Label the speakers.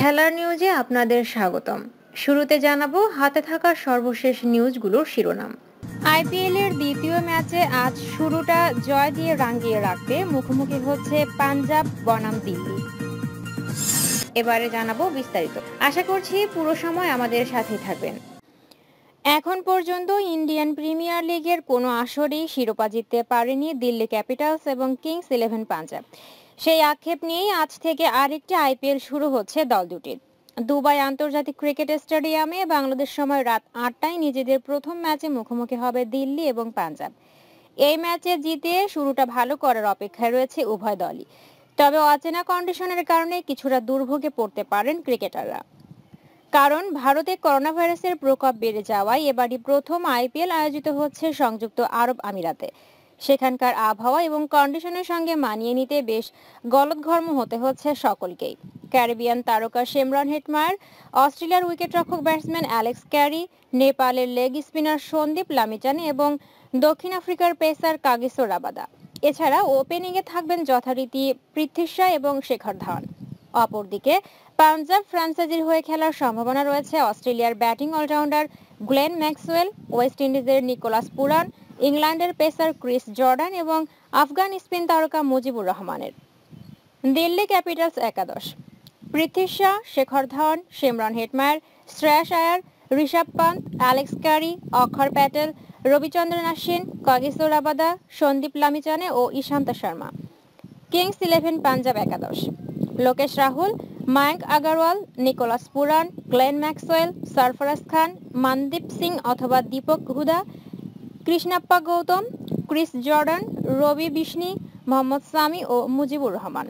Speaker 1: খেলার নিউজে আপনাদের স্বাগতম শুরুতে জানাবো হাতে থাকা সর্বশেষ নিউজগুলোর শিরোনাম আইপিএলের দ্বিতীয় ম্যাচে আজ শুরুটা জয় দিয়ে রাঙিয়ে রাখতে মুখোমুখি হচ্ছে পাঞ্জাব বনাম দিল্লি এবারে জানাবো বিস্তারিত আশা করছি পুরো সময় আমাদের সাথে থাকবেন এখন পর্যন্ত ইন্ডিয়ান প্রিমিয়ার লিগের কোনো আসরেই শিরোপা জিততে পারেনি দিল্লি ক্যাপিটালস এবং কিংস ইলেভেন পাঞ্জাব সেই আক্ষেপ নিয়েই আজ থেকে আরেকটি আইপিএল শুরু হচ্ছে দল দুটির দুবাই আন্তর্জাতিক ক্রিকেট স্টেডিয়ামে বাংলাদেশ সময় রাত আটটায় নিজেদের প্রথম ম্যাচে মুখোমুখি হবে দিল্লি এবং পাঞ্জাব এই ম্যাচে জিতে শুরুটা ভালো করার অপেক্ষায় রয়েছে উভয় দলই তবে অচেনা কন্ডিশনের কারণে কিছুটা দুর্ভোগে পড়তে পারেন ক্রিকেটাররা কারণ ভারতে করোনা ভাইরাসের প্রকোপ বেড়ে যাওয়ায় এবারই প্রথম আইপিএল আয়োজিত হচ্ছে সংযুক্ত আরব আমিরাতে সেখানকার আবহাওয়া এবং কন্ডিশনের সঙ্গে মানিয়ে নিতে বেশ ঘর্ম হতে হচ্ছে সকলকেই ক্যারিবিয়ান তারকা শেমরন হেটমার অস্ট্রেলিয়ার উইকেটরক্ষক ব্যাটসম্যান অ্যালেক্স ক্যারি নেপালের লেগ স্পিনার সন্দীপ লামিচানি এবং দক্ষিণ আফ্রিকার পেসার কাগিসো রাবাদা এছাড়া ওপেনিংয়ে থাকবেন যথারীতি পৃথ্বী এবং শেখর ধাওয়ান অপরদিকে পাঞ্জাব ফ্রান্সাইজির হয়ে খেলার সম্ভাবনা রয়েছে অস্ট্রেলিয়ার batting all rounder Glenn Maxwell West ইন্ডিজের নিকোলাস পুরান ইংল্যান্ডের পেসার ক্রিস জর্ডান এবং আফগান স্পিন তারকা মুজিবুর রহমানের দিল্লি ক্যাপিটালস একাদশ Prithvi Shaw Shikhar Dhawan Shimron Hetmyer Shreyas Iyer Rishabh Pant Alex Carey Axar Patel Ravichandran Ashwin Kagiso Rabada Sandeep Lamichhane ও ইশান্ত শর্মা কিংস ইলেভেন পাঞ্জাব একাদশ Lokesh Rahul Mayank Agarwal Nicholas Pooran Glenn Maxwell Sarfaraz Khan Mandeep Singh অথবা দীপক হুদা কৃষ্ণাপ্পা গৌতম ক্রিস জর্ডান রবি বিষ্ণি মোহাম্মদ সামি ও মুজিবুর রহমান